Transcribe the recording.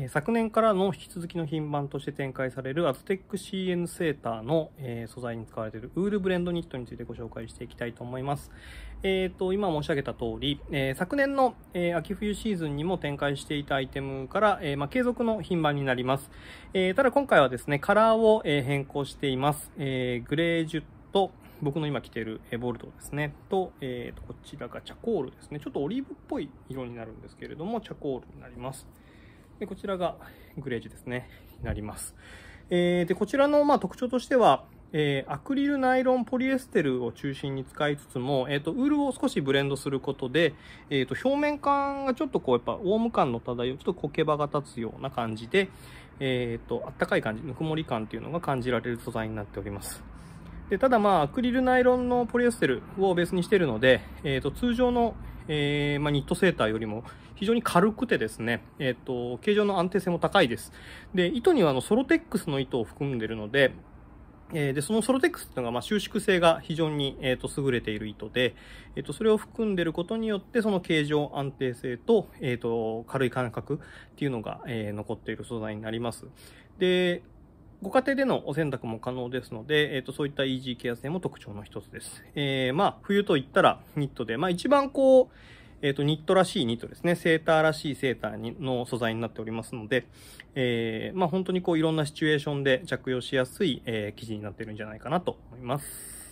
え昨年からの引き続きの品番として展開されるアズテック CN セーターの、え素材に使われているウールブレンドニットについてご紹介していきたいと思います。えっ、ー、と、今申し上げた通り、え昨年の、え秋冬シーズンにも展開していたアイテムから、えま継続の品番になります。えただ今回はですね、カラーを、え変更しています。えグレージュと、僕の今着ているボルトですね。と、えー、とこちらがチャコールですね。ちょっとオリーブっぽい色になるんですけれども、チャコールになります。で、こちらがグレージュですね、になります。えー、で、こちらのまあ特徴としては、えー、アクリル、ナイロン、ポリエステルを中心に使いつつも、えっ、ー、と、ウールを少しブレンドすることで、えっ、ー、と、表面感がちょっとこう、やっぱ、ウォーム感の漂う、ちょっと苔場が立つような感じで、えっ、と、あったかい感じ、ぬくもり感っていうのが感じられる素材になっております。で、ただまあ、アクリルナイロンのポリエステルをベースにしているので、えっ、ー、と、通常の、えー、まあ、ニットセーターよりも非常に軽くてですね、えっ、ー、と、形状の安定性も高いです。で、糸にはあの、ソロテックスの糸を含んでいるので、えー、で、そのソロテックスっていうのが、まあ、収縮性が非常に、えっ、と、優れている糸で、えっ、と、それを含んでいることによって、その形状安定性と、えっ、と、軽い感覚っていうのが、え残っている素材になります。で、ご家庭でのお洗濯も可能ですので、えっ、ー、と、そういったイージーケア性も特徴の一つです。えー、まあ、冬といったらニットで、まあ一番こう、えっ、ー、と、ニットらしいニットですね。セーターらしいセーターにの素材になっておりますので、えー、まあ本当にこういろんなシチュエーションで着用しやすい、えー、生地になっているんじゃないかなと思います。